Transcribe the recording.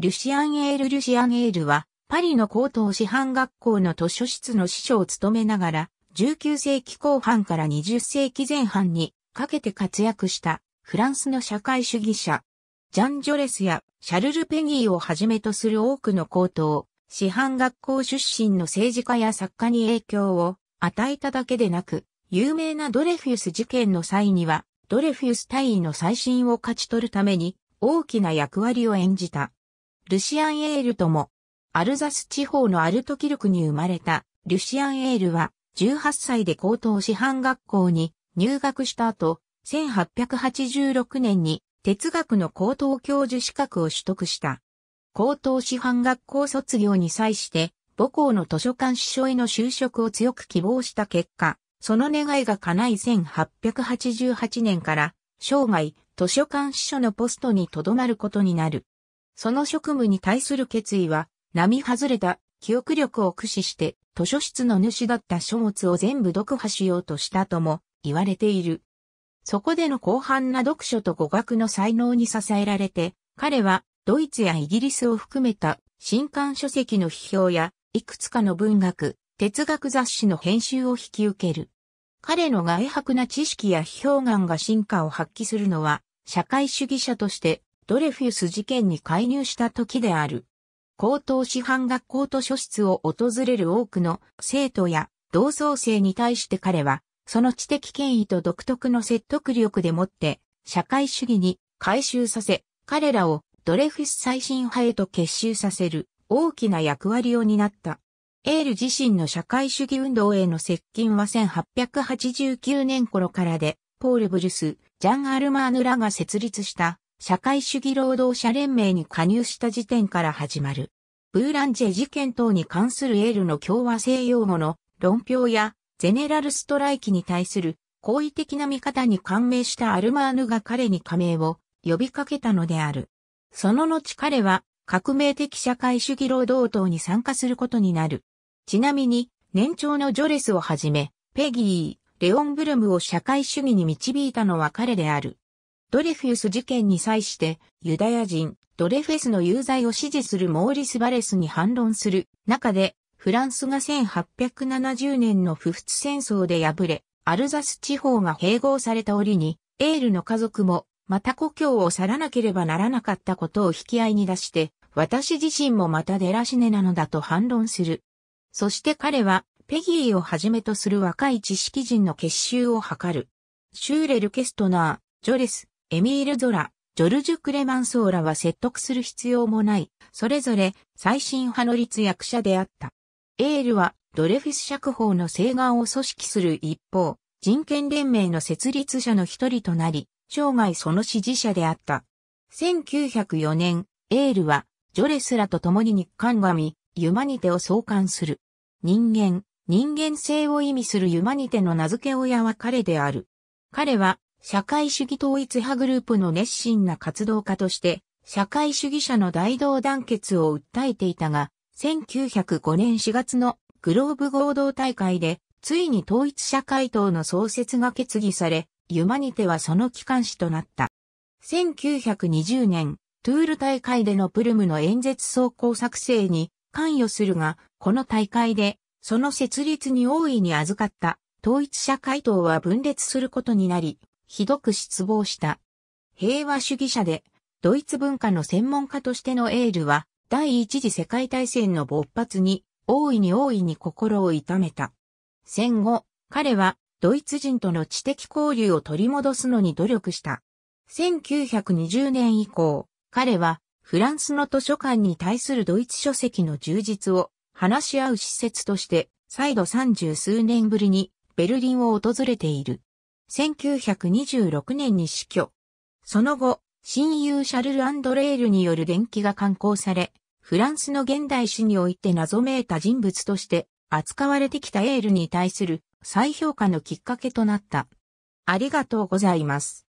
ルシアン・エール・ルシアン・エールは、パリの高等師範学校の図書室の師匠を務めながら、19世紀後半から20世紀前半にかけて活躍したフランスの社会主義者、ジャン・ジョレスやシャルル・ペギーをはじめとする多くの高等、師範学校出身の政治家や作家に影響を与えただけでなく、有名なドレフュス事件の際には、ドレフュス大尉の再審を勝ち取るために大きな役割を演じた。ルシアン・エールとも、アルザス地方のアルトキルクに生まれた、ルシアン・エールは、18歳で高等師範学校に入学した後、1886年に哲学の高等教授資格を取得した。高等師範学校卒業に際して、母校の図書館司書への就職を強く希望した結果、その願いが叶い1888年から、生涯、図書館司書のポストに留まることになる。その職務に対する決意は、並外れた記憶力を駆使して図書室の主だった書物を全部読破しようとしたとも言われている。そこでの広範な読書と語学の才能に支えられて、彼はドイツやイギリスを含めた新刊書籍の批評やいくつかの文学、哲学雑誌の編集を引き受ける。彼の外迫な知識や批評眼が進化を発揮するのは、社会主義者としてドレフィウス事件に介入した時である。高等師範学校図書室を訪れる多くの生徒や同窓生に対して彼は、その知的権威と独特の説得力でもって、社会主義に回収させ、彼らをドレフィス最新派へと結集させる大きな役割を担った。エール自身の社会主義運動への接近は1889年頃からで、ポール・ブルス、ジャン・アルマーヌらが設立した社会主義労働者連盟に加入した時点から始まる。ブーランジェ事件等に関するエールの共和制用語の論評やゼネラルストライキに対する好意的な見方に感銘したアルマーヌが彼に加盟を呼びかけたのである。その後彼は革命的社会主義労働党に参加することになる。ちなみに年長のジョレスをはじめ、ペギー、レオンブルムを社会主義に導いたのは彼である。ドレフィス事件に際して、ユダヤ人、ドレフェスの有罪を支持するモーリス・バレスに反論する中で、フランスが1870年の不仏戦争で敗れ、アルザス地方が併合された折に、エールの家族も、また故郷を去らなければならなかったことを引き合いに出して、私自身もまたデラシネなのだと反論する。そして彼は、ペギーをはじめとする若い知識人の結集を図る。シューレル・ケストナー、ジョレス、エミール・ゾラ、ジョルジュ・クレマンソーラは説得する必要もない、それぞれ最新派の立役者であった。エールはドレフィス釈放の請願を組織する一方、人権連盟の設立者の一人となり、生涯その支持者であった。1904年、エールは、ジョレスらと共に日韓神、ユマニテを創刊する。人間、人間性を意味するユマニテの名付け親は彼である。彼は、社会主義統一派グループの熱心な活動家として、社会主義者の大同団結を訴えていたが、1905年4月のグローブ合同大会で、ついに統一社会党の創設が決議され、ユマニテはその機関紙となった。1920年、トゥール大会でのプルムの演説走行作成に関与するが、この大会で、その設立に大いに預かった統一社会党は分裂することになり、ひどく失望した。平和主義者で、ドイツ文化の専門家としてのエールは、第一次世界大戦の勃発に、大いに大いに心を痛めた。戦後、彼は、ドイツ人との知的交流を取り戻すのに努力した。1920年以降、彼は、フランスの図書館に対するドイツ書籍の充実を話し合う施設として、再度三十数年ぶりにベルリンを訪れている。1926年に死去。その後、親友シャルル・アンドレールによる伝記が刊行され、フランスの現代史において謎めいた人物として扱われてきたエールに対する再評価のきっかけとなった。ありがとうございます。